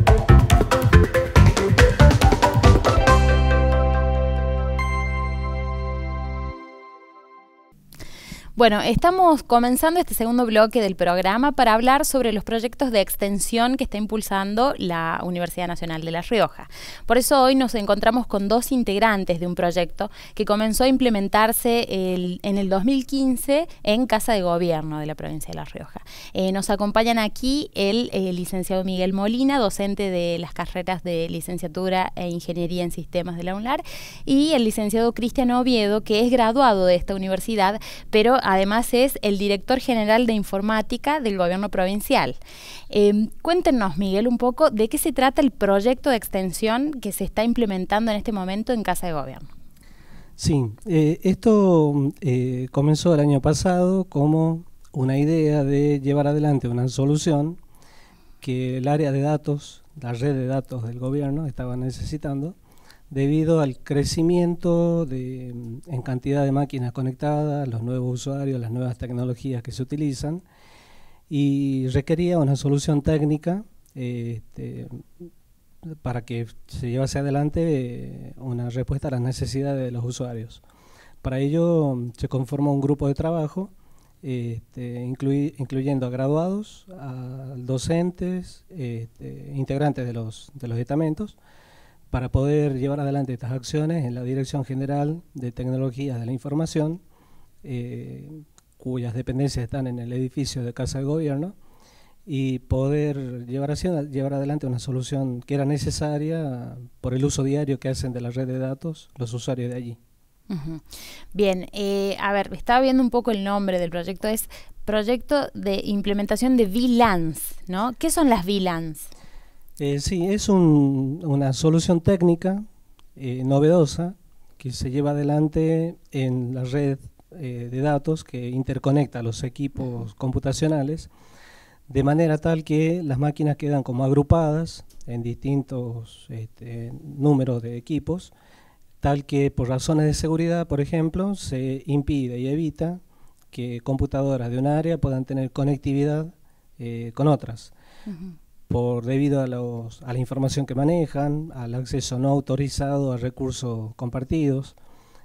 Thank you. Bueno, estamos comenzando este segundo bloque del programa para hablar sobre los proyectos de extensión que está impulsando la Universidad Nacional de La Rioja. Por eso hoy nos encontramos con dos integrantes de un proyecto que comenzó a implementarse en el 2015 en Casa de Gobierno de la provincia de La Rioja. Eh, nos acompañan aquí el, eh, licenciado Miguel Molina, docente de las carreras de licenciatura e ingeniería en sistemas de la UNLAR, y el licenciado Cristian Oviedo, que es graduado de esta universidad, pero además es el director general de informática del gobierno provincial. Em, cuéntenos, Miguel, un poco de qué se trata el proyecto de extensión que se está implementando en este momento en Casa de Gobierno. Sí, eh, esto eh, comenzó el año pasado como una idea de llevar adelante una solución que el área de datos, la red de datos del gobierno estaba necesitando debido al crecimiento mm, en cantidad de máquinas conectadas, los nuevos usuarios, las nuevas tecnologías que se utilizan, y requería una solución técnica este, para que se llevase adelante eh, una respuesta a las necesidades de los usuarios. Para ello mm, se conformó un grupo de trabajo, este, incluyendo a graduados, a docentes, este, integrantes de los, de los estamentos, para poder llevar adelante estas acciones, en la Dirección General de Tecnologías de la Información, eh, cuyas dependencias están en el edificio de Casa de Gobierno, y poder llevar, llevar adelante una solución que era necesaria por el uso diario que hacen de la red de datos los usuarios de allí. Bien, eh, a ver, estaba viendo un poco el nombre del proyecto, es Proyecto de Implementación de VLANs, ¿no? ¿Qué son las VLANs? Eh, sí, es una solución técnica eh, novedosa que se lleva adelante en la red eh, de datos que interconecta los equipos computacionales de manera tal que las máquinas quedan como agrupadas en distintos este, números de equipos, tal que por razones de seguridad, por ejemplo, se impide y evita que computadoras de un área puedan tener conectividad con otras por debido a, a la información que manejan, al acceso no autorizado a recursos compartidos,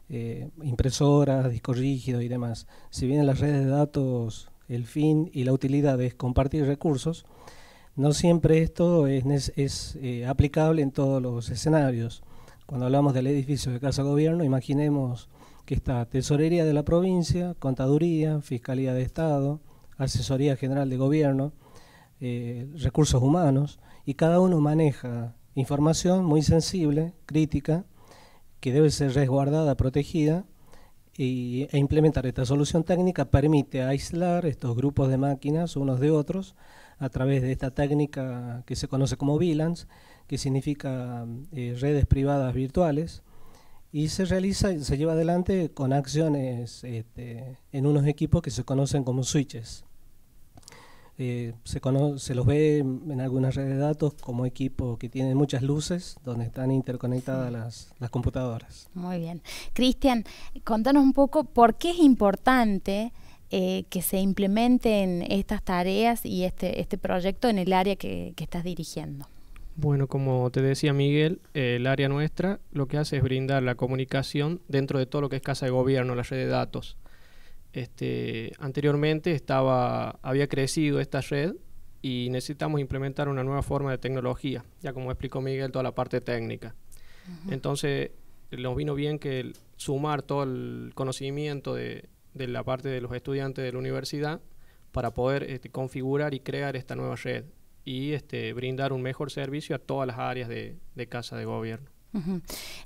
eh, impresoras, discos rígidos y demás. Si bien en las redes de datos el fin y la utilidad es compartir recursos, no siempre esto es, eh, aplicable en todos los escenarios. Cuando hablamos del edificio de Casa Gobierno, imaginemos que está Tesorería de la Provincia, Contaduría, Fiscalía de Estado, Asesoría General de Gobierno, eh, recursos humanos, y cada uno maneja información muy sensible, crítica, que debe ser resguardada, protegida, y, e implementar esta solución técnica permite aislar estos grupos de máquinas unos de otros a través de esta técnica que se conoce como VLANs, que significa eh, redes privadas virtuales, y se realiza, se lleva adelante con acciones este, en unos equipos que se conocen como switches. Eh, se, se los ve en algunas redes de datos como equipo que tiene muchas luces donde están interconectadas las, computadoras. Muy bien. Cristian, contanos un poco por qué es importante eh, que se implementen estas tareas y este, este proyecto en el área que, estás dirigiendo. Bueno, como te decía Miguel, eh, el área nuestra lo que hace es brindar la comunicación dentro de todo lo que es casa de gobierno, la red de datos. Este, anteriormente estaba, había crecido esta red y necesitamos implementar una nueva forma de tecnología, ya como explicó Miguel, toda la parte técnica. Entonces, nos vino bien que sumar todo el conocimiento de, la parte de los estudiantes de la universidad para poder este, configurar y crear esta nueva red y este, brindar un mejor servicio a todas las áreas de Casa de Gobierno.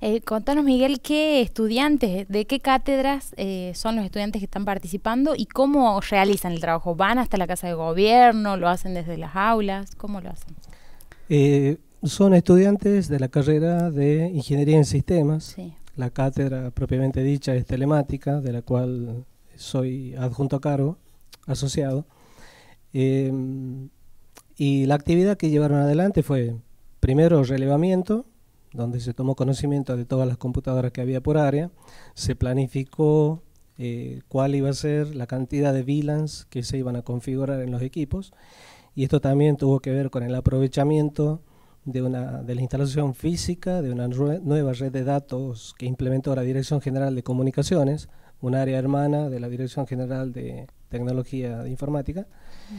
Eh, contanos, Miguel, qué estudiantes, de qué cátedras eh, son los estudiantes que están participando y cómo realizan el trabajo. ¿Van hasta la Casa de Gobierno? ¿Lo hacen desde las aulas? ¿Cómo lo hacen? Eh, son estudiantes de la carrera de Ingeniería en Sistemas. La cátedra propiamente dicha es telemática, de la cual soy adjunto a cargo, asociado. Em, y la actividad que llevaron adelante fue primero relevamiento, donde se tomó conocimiento de todas las computadoras que había por área, se planificó eh, cuál iba a ser la cantidad de VLANs que se iban a configurar en los equipos, y esto también tuvo que ver con el aprovechamiento de, una, de la instalación física de una nueva red de datos que implementó la Dirección General de Comunicaciones, un área hermana de la Dirección General de Tecnología de Informática. Mm.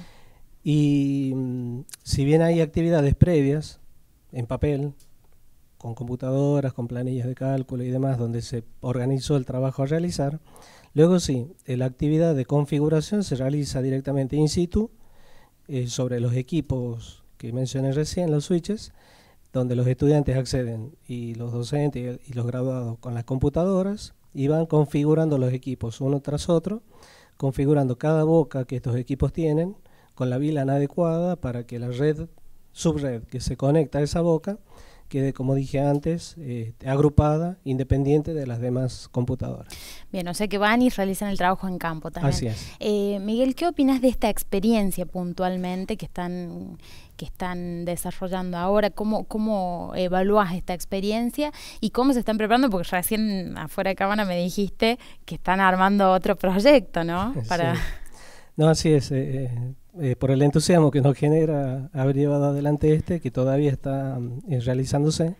Y mm, si bien hay actividades previas en papel, con computadoras, con planillas de cálculo y demás, donde se organizó el trabajo a realizar. Luego sí, eh, la actividad de configuración se realiza directamente in situ eh, sobre los equipos que mencioné recién, los switches, donde los estudiantes acceden y los docentes y los graduados con las computadoras y van configurando los equipos uno tras otro, configurando cada boca que estos equipos tienen con la VLAN adecuada para que la red, subred que se conecta a esa boca, quede, como dije antes, eh, agrupada, independiente de las demás computadoras. Bien, o sea que van y realizan el trabajo en campo también. Así es. Eh, Miguel, ¿qué opinas de esta experiencia puntualmente que están, que están desarrollando ahora? ¿Cómo, cómo evalúas esta experiencia y cómo se están preparando? Porque recién afuera de cámara me dijiste que están armando otro proyecto, ¿no? Para... No, así es. Eh, eh, por el entusiasmo que nos genera haber llevado adelante este, que todavía está mm, eh, realizándose.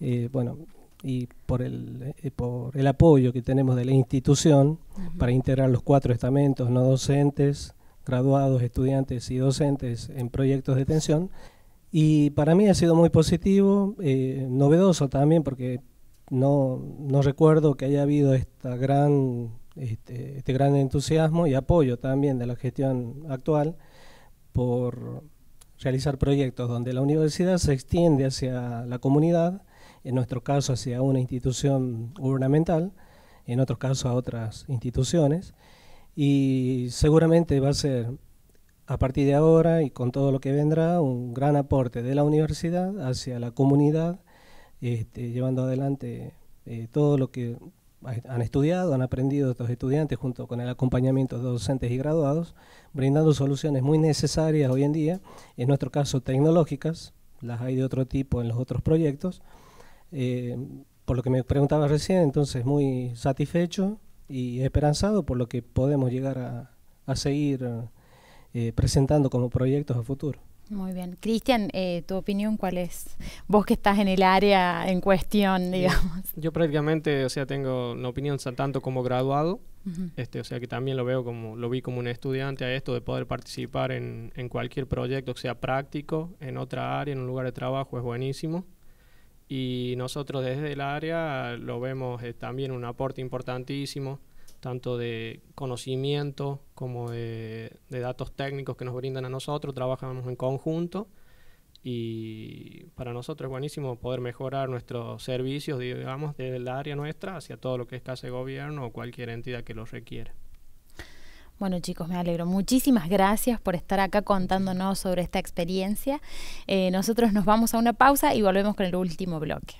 Eh, bueno, y por el, por el apoyo que tenemos de la institución para integrar los cuatro estamentos no docentes, graduados, estudiantes y docentes en proyectos de tensión. Y para mí ha sido muy positivo, novedoso también, porque no, no recuerdo que haya habido esta gran este, este, gran entusiasmo y apoyo también de la gestión actual por realizar proyectos donde la universidad se extiende hacia la comunidad, en nuestro caso hacia una institución gubernamental, en otro caso a otras instituciones, y seguramente va a ser a partir de ahora y con todo lo que vendrá un gran aporte de la universidad hacia la comunidad, este, llevando adelante eh, todo lo que han estudiado, han aprendido estos estudiantes junto con el acompañamiento de docentes y graduados, brindando soluciones muy necesarias hoy en día, en nuestro caso tecnológicas, las hay de otro tipo en los otros proyectos. Eh, por lo que me preguntaba recién, entonces muy satisfecho y esperanzado por lo que podemos llegar a, seguir eh, presentando como proyectos a futuro. Muy bien. Cristian, eh, ¿tu opinión cuál es? Vos que estás en el área en cuestión, digamos. Yo prácticamente, o sea, tengo la opinión tanto como graduado, este, o sea, que también lo veo como, lo vi como un estudiante a esto de poder participar en, cualquier proyecto, sea práctico, en otra área, en un lugar de trabajo, es buenísimo. Y nosotros desde el área lo vemos eh, también un aporte importantísimo tanto de conocimiento como de, datos técnicos que nos brindan a nosotros, trabajamos en conjunto y para nosotros es buenísimo poder mejorar nuestros servicios, digamos, desde el área nuestra hacia todo lo que es ese gobierno o cualquier entidad que lo requiera. Bueno chicos, me alegro. Muchísimas gracias por estar acá contándonos sobre esta experiencia. Eh, nosotros nos vamos a una pausa y volvemos con el último bloque.